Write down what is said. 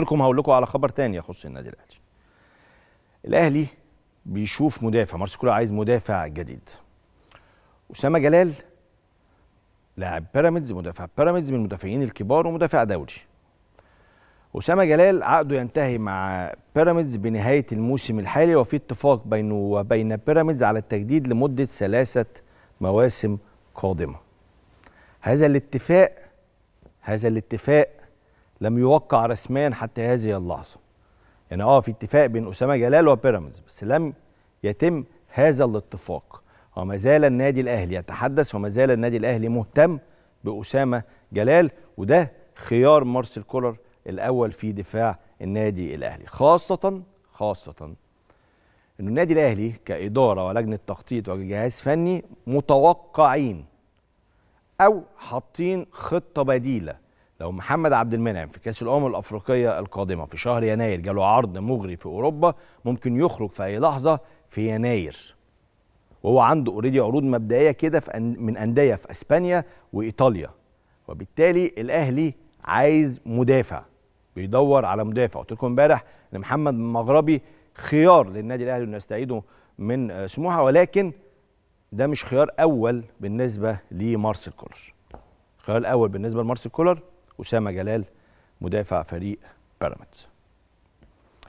لكم هقول لكم على خبر تاني يخص النادي الاهلي الاهلي بيشوف مدافع مارسيلو كولر عايز مدافع جديد اسامه جلال لاعب بيراميدز مدافع بيراميدز من المدافعين الكبار ومدافع دولي اسامه جلال عقده ينتهي مع بيراميدز بنهايه الموسم الحالي وفي اتفاق بينه وبين بيراميدز على التجديد لمده ثلاثه مواسم قادمه هذا الاتفاق هذا الاتفاق لم يوقع رسميا حتى هذه اللحظه يعني اه في اتفاق بين اسامه جلال وبيراميدز بس لم يتم هذا الاتفاق وما زال النادي الاهلي يتحدث وما زال النادي الاهلي مهتم باسامه جلال وده خيار مارسيل كولر الاول في دفاع النادي الاهلي خاصه خاصه ان النادي الاهلي كاداره ولجنه تخطيط وجهاز فني متوقعين او حاطين خطه بديله لو محمد عبد المنعم في كاس الامم الافريقيه القادمه في شهر يناير جاله عرض مغري في اوروبا ممكن يخرج في اي لحظه في يناير وهو عنده اوريدي عروض مبدئيه كده في من انديه في اسبانيا وايطاليا وبالتالي الاهلي عايز مدافع بيدور على مدافع قلت لكم امبارح ان محمد مغربي خيار للنادي الاهلي ونستعيده من آه، سموحه ولكن ده مش خيار اول بالنسبه لمارسيل كولر الخيار الاول بالنسبه لمارسيل كولر أسامة جلال مدافع فريق بيراميدز